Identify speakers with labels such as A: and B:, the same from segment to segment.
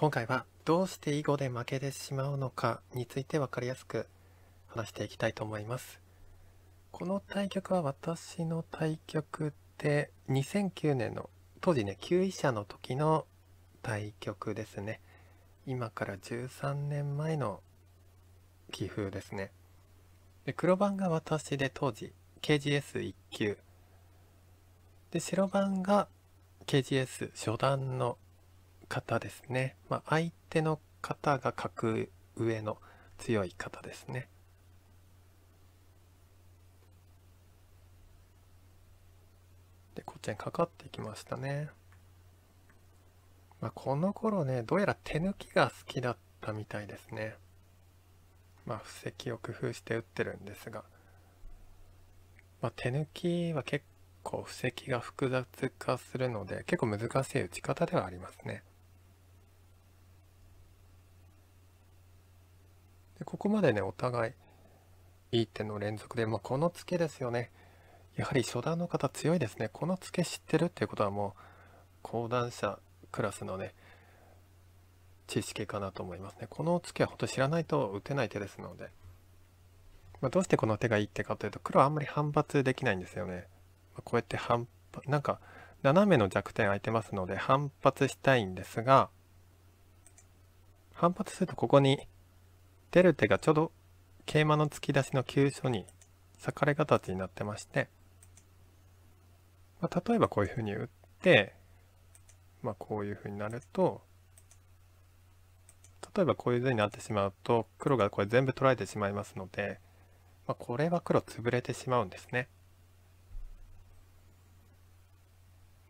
A: 今回はどうして囲碁で負けてしまうのかについて分かりやすく話していきたいと思います。この対局は私の対局で2009年の当時ね9位者の時の対局ですね。今から13年前の棋風ですね。で黒番が私で当時 KGS1 級で白番が KGS 初段の方ですね、まあ、相手の方が格上の強い方ですねでこっちにかかってきましたね、まあ、この頃ねどうやら手抜きが好きだったみたいですねまあ布石を工夫して打ってるんですが、まあ、手抜きは結構布石が複雑化するので結構難しい打ち方ではありますねでここまでねお互いいい手の連続で、まあ、このツケですよねやはり初段の方強いですねこのツケ知ってるっていうことはもう講談社クラスのね知識かなと思いますねこのツケは本当知らないと打てない手ですので、まあ、どうしてこの手がいい手かというと黒はあんまり反発できないんですよね、まあ、こうやって反発なんか斜めの弱点空いてますので反発したいんですが反発するとここに出る手がちょうど桂馬の突き出しの急所に裂かれ形になってまして、まあ、例えばこういうふうに打って、まあ、こういうふうになると例えばこういう図になってしまうと黒がこれ全部取られてしまいますので、まあ、これは黒潰れてしまうんですね。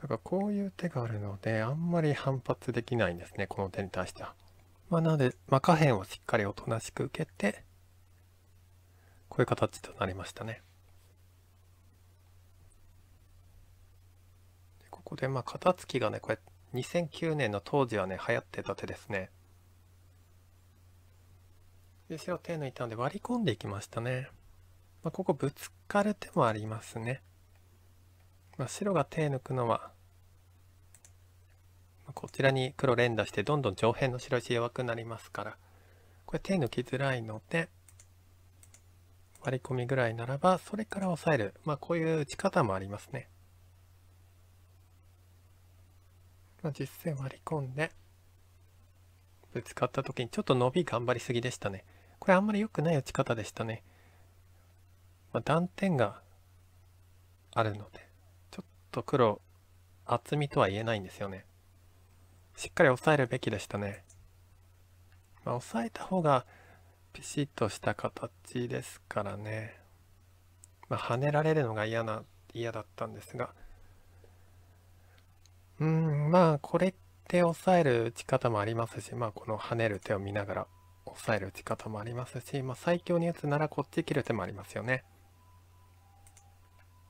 A: だからこういう手があるのであんまり反発できないんですねこの手に対しては。まあ、なので、まあ、下辺をしっかりおとなしく受けて、こういう形となりましたね。ここで、まあ、肩付きがね、これ、2009年の当時はね、流行ってた手ですね。で、白手抜いたので割り込んでいきましたね。まあ、ここぶつかる手もありますね。まあ、白が手抜くのはこちらに黒連打してどんどん上辺の白石弱くなりますからこれ手抜きづらいのでワリ込みぐらいならばそれから押さえるまあこういう打ち方もありますね、まあ、実戦割り込んでぶつかった時にちょっと伸び頑張りすぎでしたねこれあんまり良くない打ち方でしたね、まあ、断点があるのでちょっと黒厚みとは言えないんですよねしっかり抑えるべきでしたね。まあ、抑えた方がピシッとした形ですからね。まあ、跳ねられるのが嫌な、嫌だったんですが。うん、まあ、これって抑える打ち方もありますし、まあ、この跳ねる手を見ながら抑える打ち方もありますし、まあ、最強に打つならこっち切る手もありますよね。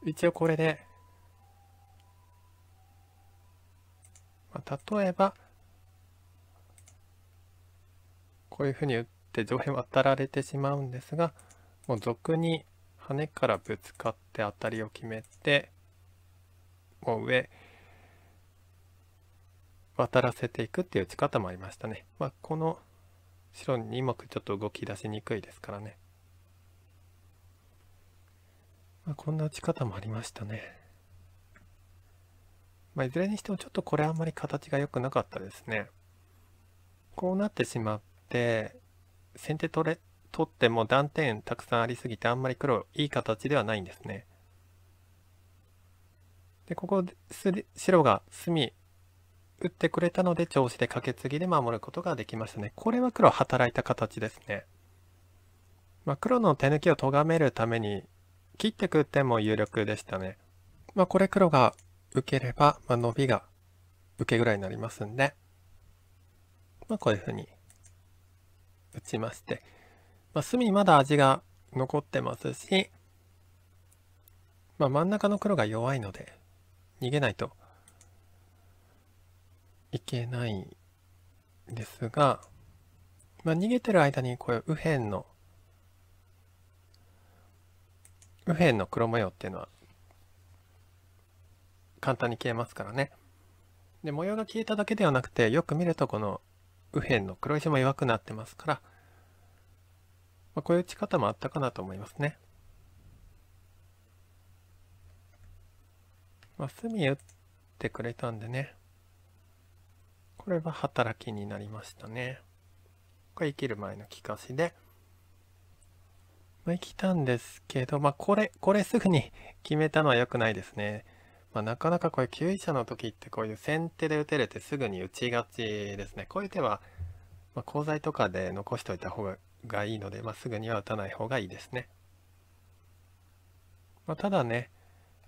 A: 一応これでまあ、例えば、こういうふうに打って上辺渡られてしまうんですが、もう俗に羽からぶつかって当たりを決めて、もう上、渡らせていくっていう打ち方もありましたね。まあ、この白にうまちょっと動き出しにくいですからね。まあ、こんな打ち方もありましたね。まあ、いずれにしてもちょっとこれあんまり形が良くなかったですね。こうなってしまって、先手取れ、取っても断点たくさんありすぎてあんまり黒いい形ではないんですね。で、ここすり、白が隅打ってくれたので調子でカケツギで守ることができましたね。これは黒働いた形ですね。まあ、黒の手抜きを咎めるために切ってくっても有力でしたね。まあ、これ黒が受ければ、まあ、伸びが受けぐらいになりますんで、まあ、こういうふうに打ちまして、まあ、隅まだ味が残ってますし、まあ、真ん中の黒が弱いので逃げないといけないんですが、まあ、逃げてる間にこういう右辺の右辺の黒模様っていうのは簡単に消えますからね。で、模様が消えただけではなくて、よく見るとこの右辺の黒石も弱くなってますから、まあ、こういう打ち方もあったかなと思いますね。まあ、隅打ってくれたんでね、これは働きになりましたね。これ生きる前の利かしで、まあ、生きたんですけど、まあ、これ、これすぐに決めたのは良くないですね。まあ、なかなかこれ急者の時ってこういう先手で打てれてすぐに打ちがちですね。こういう手は、まあ、鋼材とかで残しておいた方がいいので、まあ、すぐには打たない方がいいですね。まあ、ただね、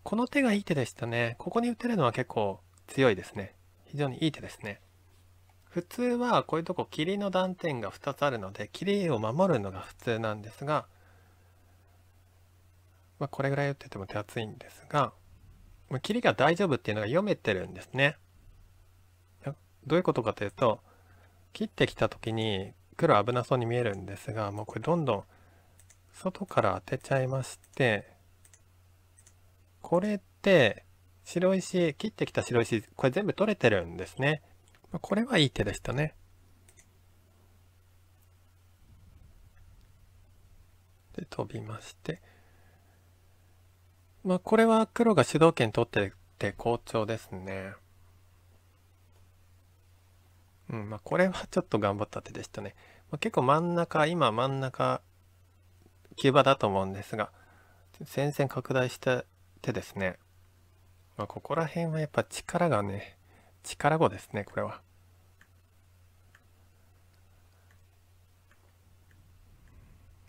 A: この手がいい手でしたね。ここに打てるのは結構強いですね。
B: 非常にいい手で
A: すね。普通はこういうとこ霧の断点が2つあるので霧を守るのが普通なんですが、まあ、これぐらい打ってても手厚いんですが切りが大丈夫っていうのが読めてるんですね。どういうことかというと、切ってきた時に黒危なそうに見えるんですが、もうこれどんどん外から当てちゃいまして、これって白石、切ってきた白石、これ全部取れてるんですね。これはいい手でしたね。で、飛びまして。まあ、これは黒が主導権取ってて好調ですね。うん、まあ、これはちょっと頑張った手でしたね。まあ、結構真ん中、今真ん中、急場だと思うんですが、戦線拡大した手ですね。まあ、ここら辺はやっぱ力がね、力碁ですね、これは。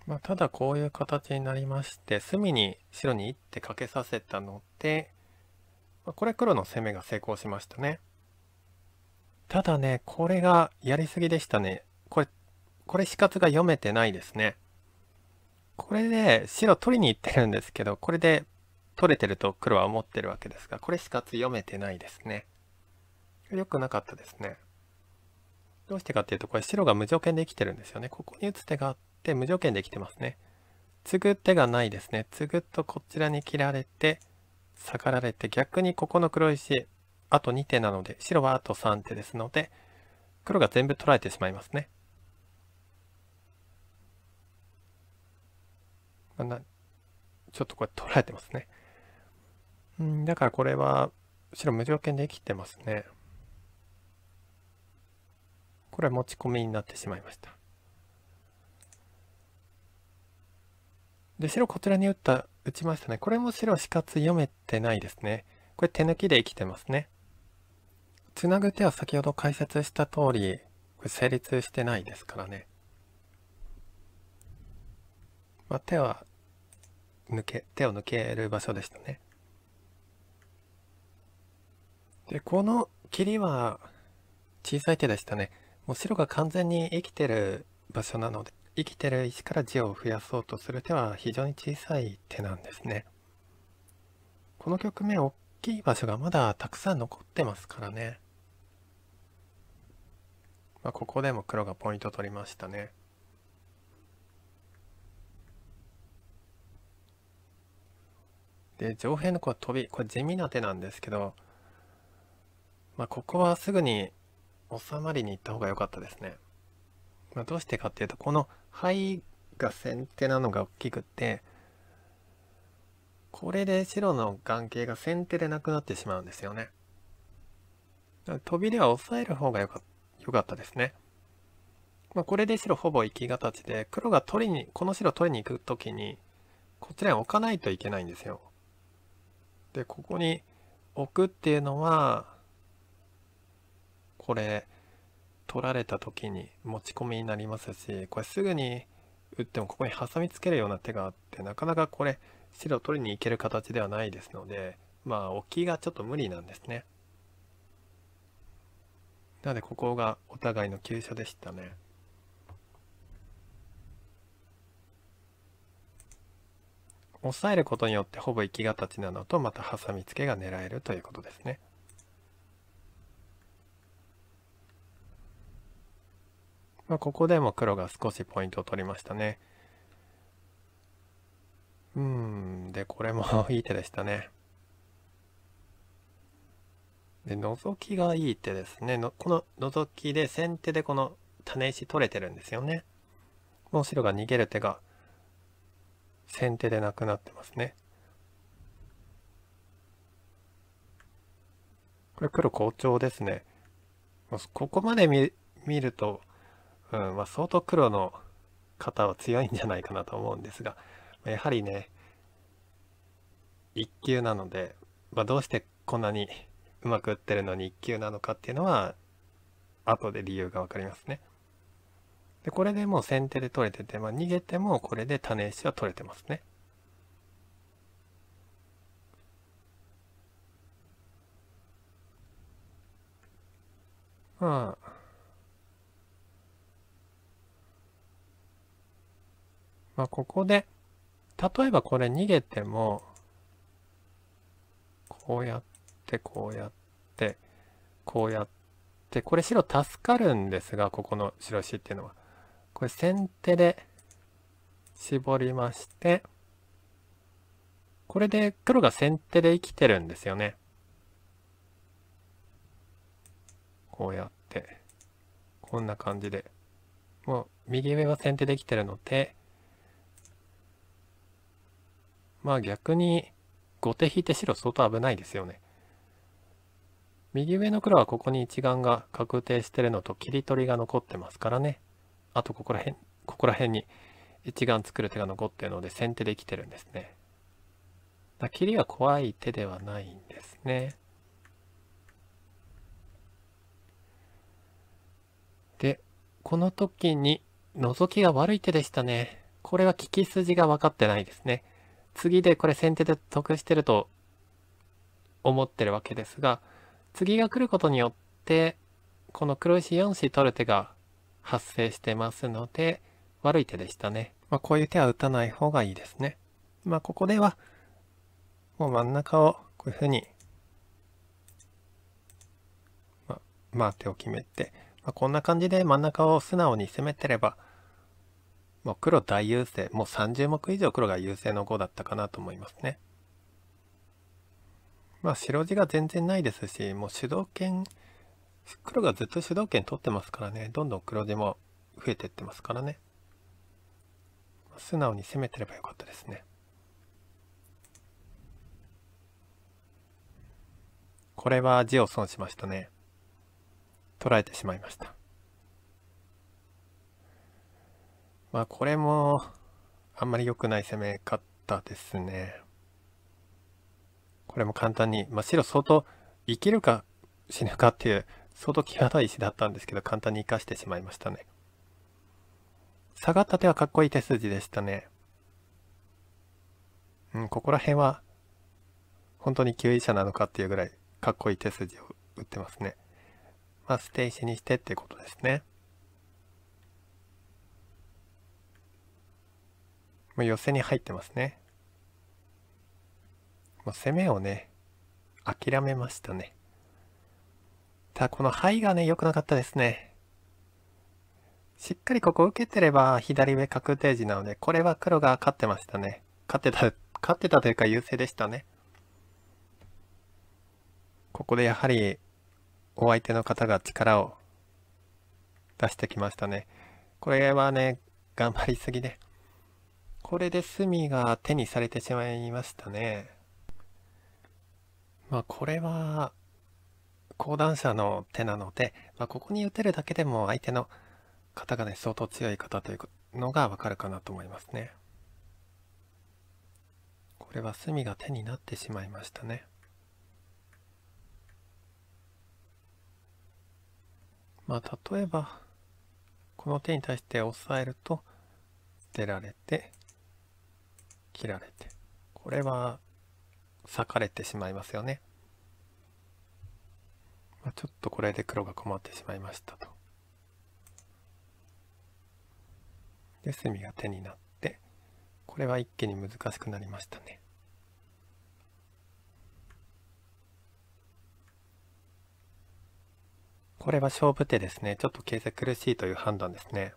A: まあ、ただこういう形になりまして隅に白に1手かけさせたので、まあ、これ黒の攻めが成功しましたねただねこれがやりすぎでしたねこれこれ死活が読めてないですねこれで白取りに行ってるんですけどこれで取れてると黒は思ってるわけですがこれ死活読めてないですね良くなかったですねどうしてかっていうとこれ白が無条件で生きてるんですよねここに打つ手があって無条件できてますね。継ぐ手がないですね。継ぐとこちらに切られて、下られて、逆にここの黒石、あと2手なので、白はあと3手ですので、黒が全部取られてしまいますね。ちょっとこれ取られてますね。うん、だからこれは白無条件で生きてますね。これは持ち込みになってしまいました。で、白こちらに打った、打ちましたね。これも白死活読めてないですね。これ手抜きで生きてますね。つなぐ手は先ほど解説した通り、これ成立してないですからね。まあ、手は抜け、手を抜ける場所でしたね。で、この切りは小さい手でしたね。もう白が完全に生きてる場所なので、生きてる石から字を増やそうとする手は非常に小さい手なんですね。この局面大きい場所がまだたくさん残ってますからね。まあ、ここでも黒がポイント取りましたね。で上辺のこう飛びこれ地味な手なんですけど、まあ、ここはすぐに収まりに行った方が良かったですね。まあ、どうしてかっていうとこの灰が先手なのが大きくってこれで白の眼形が先手でなくなってしまうんですよね。飛びでは抑える方がよかよかったですね。まあ、これで白ほぼ生き形で黒が取りにこの白取りに行く時にこちらに置かないといけないんですよ。でここに置くっていうのはこれ取られた時に持ち込みになりますしこれすぐに打ってもここに挟みつけるような手があってなかなかこれ白を取りに行ける形ではないですのでまあ置きがちょっと無理なんですね。なのでここがお互いの急所でしたね。抑えることによってほぼ生き形なのとまた挟みつけが狙えるということですね。まあ、ここでも黒が少しポイントを取りましたね。うん、で、これも いい手でしたね。で、覗きがいい手ですね。のこの覗きで先手でこの種石取れてるんですよね。もう白が逃げる手が先手でなくなってますね。これ黒好調ですね。ここまで見るとうんまあ、相当黒の方は強いんじゃないかなと思うんですが、まあ、やはりね一級なので、まあ、どうしてこんなにうまく打ってるのに一級なのかっていうのは後で理由が分かりますね。でこれでもう先手で取れてて、まあ、逃げてもこれで種石は取れてますね。まあまあ、ここで、例えばこれ逃げても、こうやって、こうやって、こうやって、これ白助かるんですが、ここの白石っていうのは。これ先手で絞りまして、これで黒が先手で生きてるんですよね。こうやって、こんな感じで。もう右上は先手で生きてるので、まあ逆に後手引いて白相当危ないですよね。右上の黒はここに一眼が確定してるのと切り取りが残ってますからね。あとここら辺、ここら辺に一眼作る手が残ってるので先手できてるんですね。だ切りは怖い手ではないんですね。で、この時に覗きが悪い手でしたね。これは利き筋が分かってないですね。次でこれ先手で得してると思ってるわけですが次が来ることによってこの黒石4子取る手が発生してますので悪い手でしたね、まあ、こういう手は打たない方がいいですねまあここではもう真ん中をこういうふうに、まあ、ま手を決めて、まあ、こんな感じで真ん中を素直に攻めてればもう黒大優勢、もう30目以上黒が優勢の碁だったかなと思いますね。まあ白地が全然ないですし、もう主導権、黒がずっと主導権取ってますからね、どんどん黒地も増えてってますからね。素直に攻めてればよかったですね。これは地を損しましたね。捉えてしまいました。まあこれもあんまり良くない攻め方ですね。これも簡単に、まあ、白相当生きるか死ぬかっていう相当際どい石だったんですけど簡単に生かしてしまいましたね。下がった手はかっこいい手筋でしたね。うん、ここら辺は本当に救位者なのかっていうぐらいかっこいい手筋を打ってますね。まあ、テイ石にしてっていうことですね。もう寄せに入ってますね。もう攻めをね、諦めましたね。ただこの灰がね、良くなかったですね。しっかりここ受けてれば左上確定時なので、これは黒が勝ってましたね。勝ってた、勝ってたというか優勢でしたね。ここでやはりお相手の方が力を出してきましたね。これはね、頑張りすぎで、ね。これで隅が手にされてしまいましたね。まあこれは講談社の手なので、まあ、ここに打てるだけでも相手の方がね相当強い方というのがわかるかなと思いますね。これは隅が手になってしまいましたね。まあ例えばこの手に対して押さえると出られて切られてこれは裂かれてしまいますよね、まあ、ちょっとこれで黒が困ってしまいましたとで隅が手になってこれは一気に難しくなりましたねこれは勝負手ですねちょっと形勢苦しいという判断ですね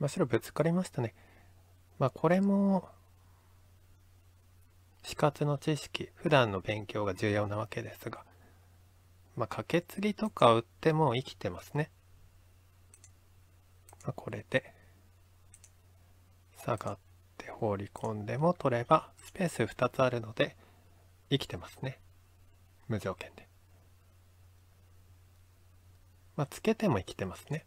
A: まあ、白ぶつかりましたね。まあ、これも死活の知識普段の勉強が重要なわけですが、まあ、かけつぎとか打っても生きてますね。まあ、これで下がって放り込んでも取ればスペース2つあるので生きてますね。無条件で。まあ、つけても生きてますね。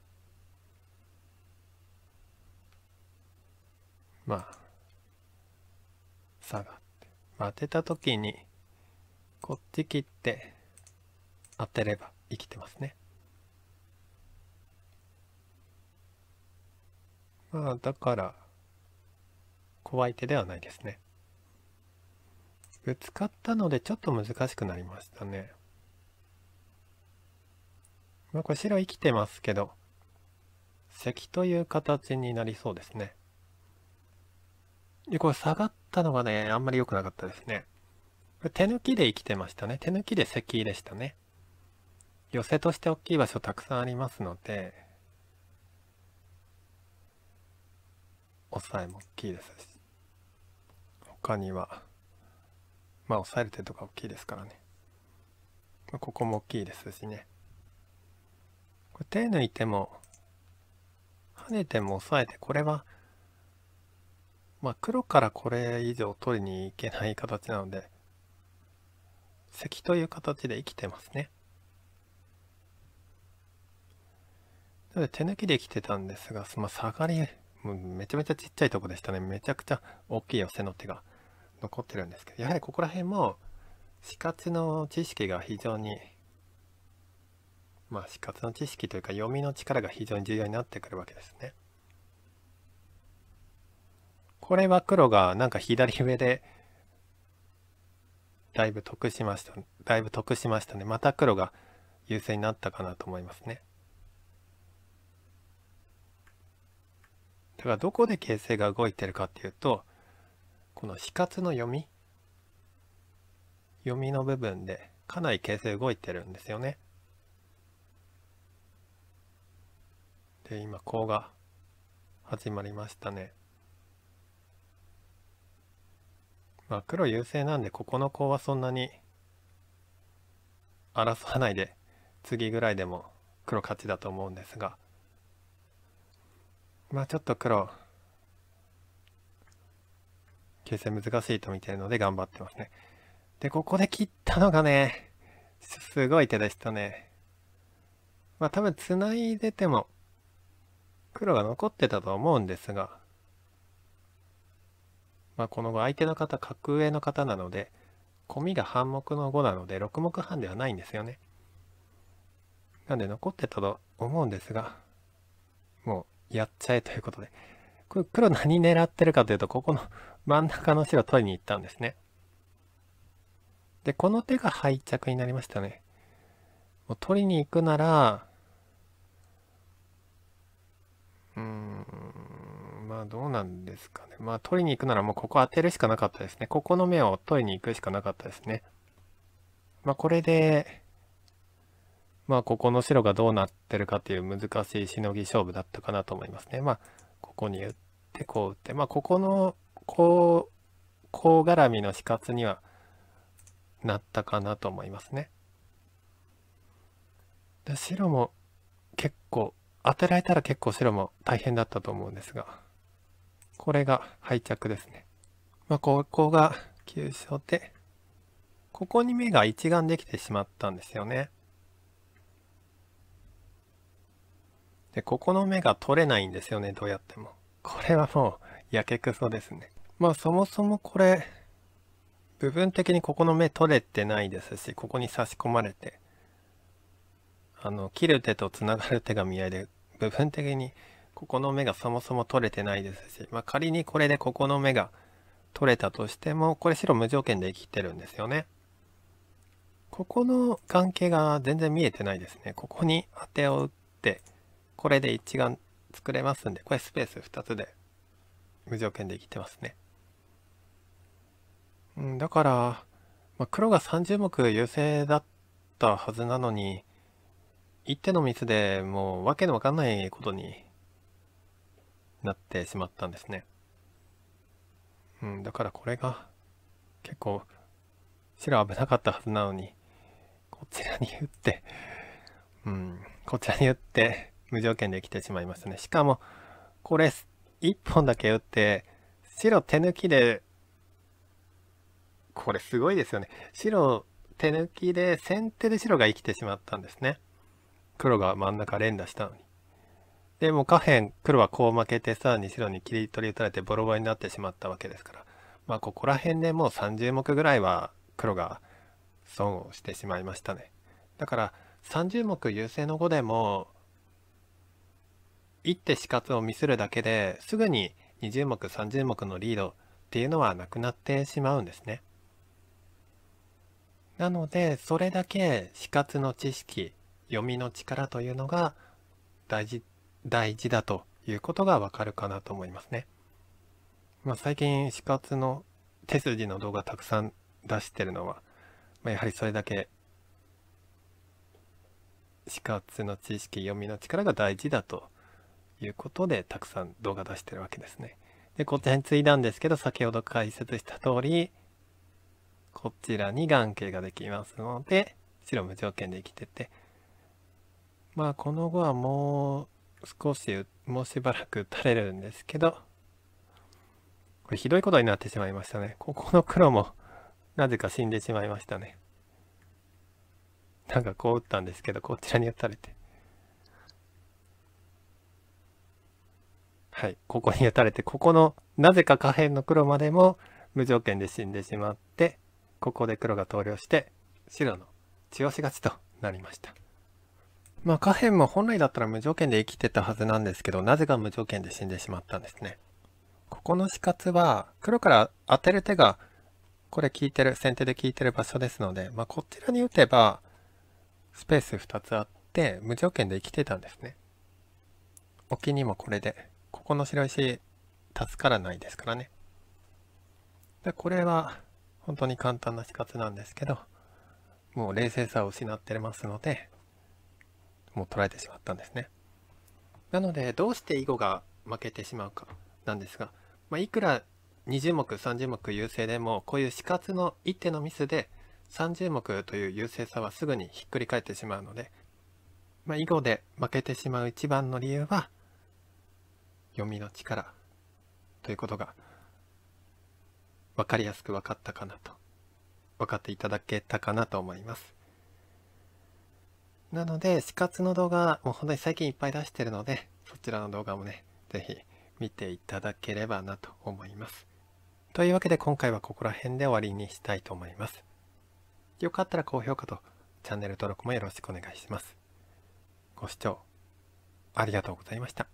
A: まあ、下がって、当てた時に、こっち切って当てれば生きてますね。まあ、だから、怖い手ではないですね。ぶつかったのでちょっと難しくなりましたね。まあ、これ白生きてますけど、石という形になりそうですね。で、これ下がったのがね、あんまり良くなかったですね。これ手抜きで生きてましたね。手抜きで石でしたね。寄せとして大きい場所たくさんありますので、押さえも大きいですし、他には、まあ押さえる手とか大きいですからね。まここも大きいですしね。これ手抜いても、跳ねても押さえて、これはまあ、黒からこれ以上取りに行けない形なので、石という形で生きてますね。なので手抜きできてたんですが、まあ、下がり、めちゃめちゃちっちゃいとこでしたね。めちゃくちゃ大きい寄せの手が残ってるんですけど、やはりここら辺も死活の知識が非常に、まあ死活の知識というか読みの力が非常に重要になってくるわけですね。これは黒がなんか左上でだいぶ得しましただいぶ得しましたねまた黒が優勢になったかなと思いますねだからどこで形勢が動いてるかっていうとこの死活の読み読みの部分でかなり形勢動いてるんですよねで今コウが始まりましたねまあ黒優勢なんでここのコウはそんなに争わないで次ぐらいでも黒勝ちだと思うんですがまあちょっと黒形勢難しいと見てるので頑張ってますねでここで切ったのがねすごい手でしたねまあ多分繋いでても黒が残ってたと思うんですがまあ、この相手の方格上の方なので込みが半目の5なので6目半ではないんですよね。なんで残ってたと思うんですがもうやっちゃえということでこれ黒何狙ってるかというとここの真ん中の白取りに行ったんですね。でこの手が敗着になりましたね。もう取りに行くならうんあどうなんですかね。まあ取りに行くならもうここ当てるしかなかったですね。ここの目を取りに行くしかなかったですね。まあこれで、まあここの白がどうなってるかっていう難しいしのぎ勝負だったかなと思いますね。まあここに打ってこう打って、まあここのこう、こう絡みの死活にはなったかなと思いますね。で白も結構当てられたら結構白も大変だったと思うんですが。これが配着ですね。まあ、ここが急所で、ここに目が一眼できてしまったんですよね。で、ここの目が取れないんですよね、どうやっても。これはもう、やけくそですね。まあそもそもこれ、部分的にここの目取れてないですし、ここに差し込まれて、あの、切る手と繋がる手が見合いで、部分的にここの目がそもそも取れてないですし、まあ、仮にこれでここの目が取れたとしても、これ白無条件で生きてるんですよね。ここの関係が全然見えてないですね。ここに当てを打って、これで一眼作れますんで、これスペース2つで無条件で生きてますね。うん、だから、まあ、黒が30目優勢だったはずなのに、一手のミスでもうわけのわかんないことになってしまったんですね。うん、だからこれが結構白危なかったはずなのにこちらに打って、うん、こちらに打って無条件できてしまいましたね。しかもこれ1本だけ打って白手抜きでこれすごいですよね。白手抜きで先手で白が生きてしまったんですね。黒が真ん中連打したのに。で、も下辺、黒はこう負けて、さらに白に切り取り打たれてボロボロになってしまったわけですから、まあ、ここら辺でもう30目ぐらいは黒が損をしてしまいましたね。だから、30目優勢の碁でも、一手死活をミスるだけですぐに20目30目のリードっていうのはなくなってしまうんですね。なのでそれだけ死活の知識読みの力というのが大事大事だということがわかるかなと思いますね。まあ、最近死活の手筋の動画たくさん出してるのは、まあ、やはりそれだけ死活の知識読みの力が大事だということでたくさん動画出してるわけですね。でこちらに継いだんですけど先ほど解説した通りこちらに眼形ができますので白無条件で生きててまあこの後はもう少しもうしばらく打たれるんですけどこれひどいことになってしまいましたねここの黒もなぜか死んでしまいましたねなんかこう打ったんですけどこちらに打たれてはいここに打たれてここのなぜか下辺の黒までも無条件で死んでしまってここで黒が投了して白の血押し勝ちとなりました。まあ、下辺も本来だったら無条件で生きてたはずなんですけど、なぜか無条件で死んでしまったんですね。ここの死活は、黒から当てる手が、これ効いてる、先手で効いてる場所ですので、まあ、こちらに打てば、スペース2つあって、無条件で生きてたんですね。沖にもこれで、ここの白石、助からないですからね。で、これは、本当に簡単な死活なんですけど、もう冷静さを失ってますので、もう取られてしまったんですね。なのでどうして囲碁が負けてしまうかなんですが、まあ、いくら20目30目優勢でもこういう死活の一手のミスで30目という優勢さはすぐにひっくり返ってしまうので、まあ、囲碁で負けてしまう一番の理由は読みの力ということが分かりやすく分かったかなと分かっていただけたかなと思います。なので、死活の動画、もう本当に最近いっぱい出してるので、そちらの動画もね、ぜひ見ていただければなと思います。というわけで今回はここら辺で終わりにしたいと思います。よかったら高評価とチャンネル登録もよろしくお願いします。ご視聴ありがとうございました。